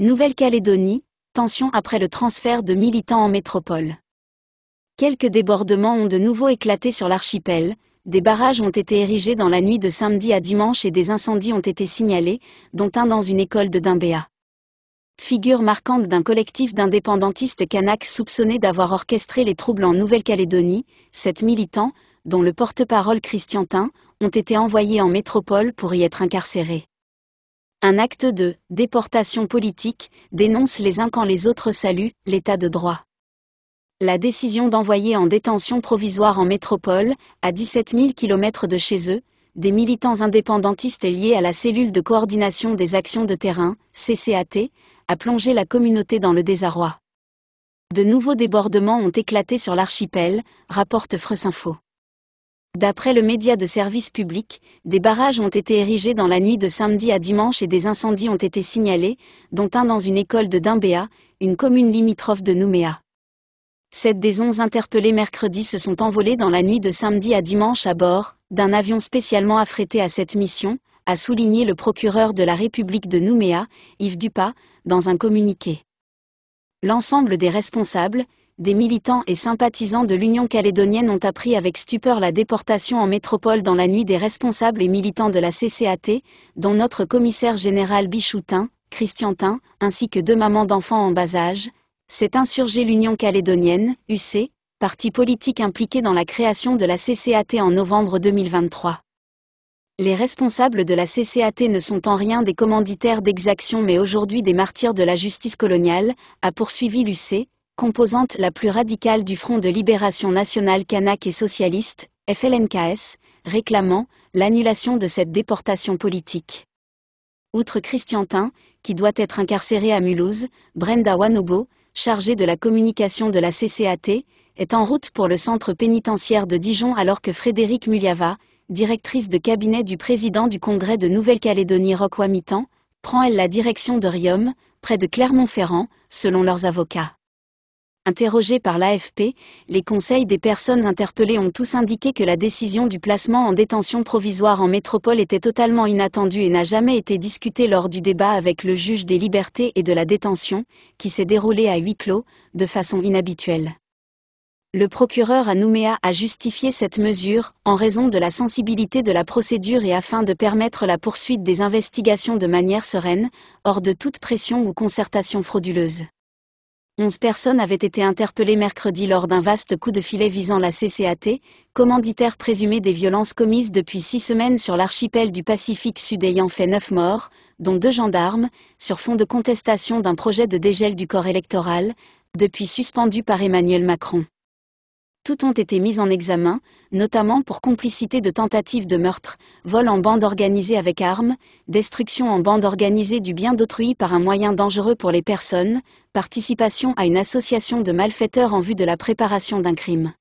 Nouvelle-Calédonie, tension après le transfert de militants en métropole. Quelques débordements ont de nouveau éclaté sur l'archipel, des barrages ont été érigés dans la nuit de samedi à dimanche et des incendies ont été signalés, dont un dans une école de Dimbéa. Figure marquante d'un collectif d'indépendantistes kanaks soupçonné d'avoir orchestré les troubles en Nouvelle-Calédonie, sept militants, dont le porte-parole Christiantin, ont été envoyés en métropole pour y être incarcérés. Un acte de déportation politique dénonce les uns quand les autres saluent l'état de droit. La décision d'envoyer en détention provisoire en métropole, à 17 000 km de chez eux, des militants indépendantistes liés à la cellule de coordination des actions de terrain, CCAT, a plongé la communauté dans le désarroi. De nouveaux débordements ont éclaté sur l'archipel, rapporte Freusinfo. D'après le média de service public, des barrages ont été érigés dans la nuit de samedi à dimanche et des incendies ont été signalés, dont un dans une école de Dimbéa, une commune limitrophe de Nouméa. Sept des onze interpellés mercredi se sont envolés dans la nuit de samedi à dimanche à bord d'un avion spécialement affrété à cette mission, a souligné le procureur de la République de Nouméa, Yves Dupas, dans un communiqué. L'ensemble des responsables, des militants et sympathisants de l'Union calédonienne ont appris avec stupeur la déportation en métropole dans la nuit des responsables et militants de la CCAT, dont notre commissaire général Bichoutin, Christiantin, ainsi que deux mamans d'enfants en bas âge, s'est insurgé l'Union calédonienne, UC, parti politique impliqué dans la création de la CCAT en novembre 2023. Les responsables de la CCAT ne sont en rien des commanditaires d'exactions mais aujourd'hui des martyrs de la justice coloniale, a poursuivi l'UC, composante la plus radicale du Front de libération nationale kanak et socialiste, FLNKS, réclamant l'annulation de cette déportation politique. Outre Christiantin, qui doit être incarcéré à Mulhouse, Brenda Wanobo, chargée de la communication de la CCAT, est en route pour le centre pénitentiaire de Dijon alors que Frédéric Muliava, directrice de cabinet du président du Congrès de Nouvelle-Calédonie Roquamitan, prend elle la direction de Riom, près de Clermont-Ferrand, selon leurs avocats. Interrogés par l'AFP, les conseils des personnes interpellées ont tous indiqué que la décision du placement en détention provisoire en métropole était totalement inattendue et n'a jamais été discutée lors du débat avec le juge des libertés et de la détention, qui s'est déroulé à huis clos, de façon inhabituelle. Le procureur à Nouméa a justifié cette mesure, en raison de la sensibilité de la procédure et afin de permettre la poursuite des investigations de manière sereine, hors de toute pression ou concertation frauduleuse. Onze personnes avaient été interpellées mercredi lors d'un vaste coup de filet visant la CCAT, commanditaire présumé des violences commises depuis six semaines sur l'archipel du Pacifique Sud ayant fait neuf morts, dont deux gendarmes, sur fond de contestation d'un projet de dégel du corps électoral, depuis suspendu par Emmanuel Macron toutes ont été mises en examen, notamment pour complicité de tentative de meurtre, vol en bande organisée avec armes, destruction en bande organisée du bien d'autrui par un moyen dangereux pour les personnes, participation à une association de malfaiteurs en vue de la préparation d'un crime.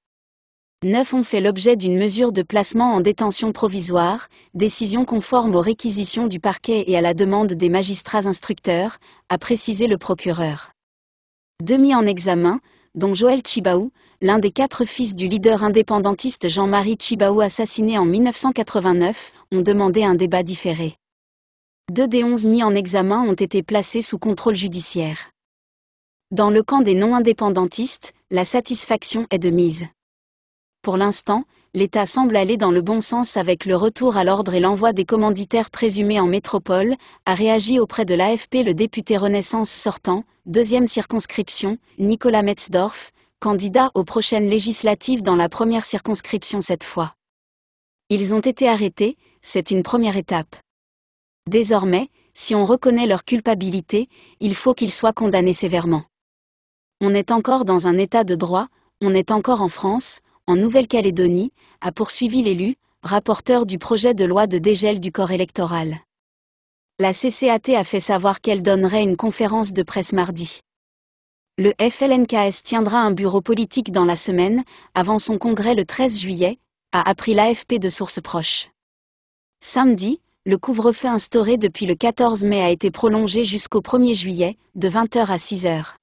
Neuf ont fait l'objet d'une mesure de placement en détention provisoire, décision conforme aux réquisitions du parquet et à la demande des magistrats instructeurs, a précisé le procureur. Deux mis en examen, dont Joël Chibaou, l'un des quatre fils du leader indépendantiste Jean-Marie Chibaou assassiné en 1989, ont demandé un débat différé. Deux des onze mis en examen ont été placés sous contrôle judiciaire. Dans le camp des non-indépendantistes, la satisfaction est de mise. Pour l'instant, l'État semble aller dans le bon sens avec le retour à l'ordre et l'envoi des commanditaires présumés en métropole, a réagi auprès de l'AFP le député Renaissance sortant, deuxième circonscription, Nicolas Metzdorf, candidat aux prochaines législatives dans la première circonscription cette fois. Ils ont été arrêtés, c'est une première étape. Désormais, si on reconnaît leur culpabilité, il faut qu'ils soient condamnés sévèrement. On est encore dans un état de droit, on est encore en France, en Nouvelle-Calédonie, a poursuivi l'élu, rapporteur du projet de loi de dégel du corps électoral. La CCAT a fait savoir qu'elle donnerait une conférence de presse mardi. Le FLNKS tiendra un bureau politique dans la semaine, avant son congrès le 13 juillet, a appris l'AFP de sources proches. Samedi, le couvre-feu instauré depuis le 14 mai a été prolongé jusqu'au 1er juillet, de 20h à 6h.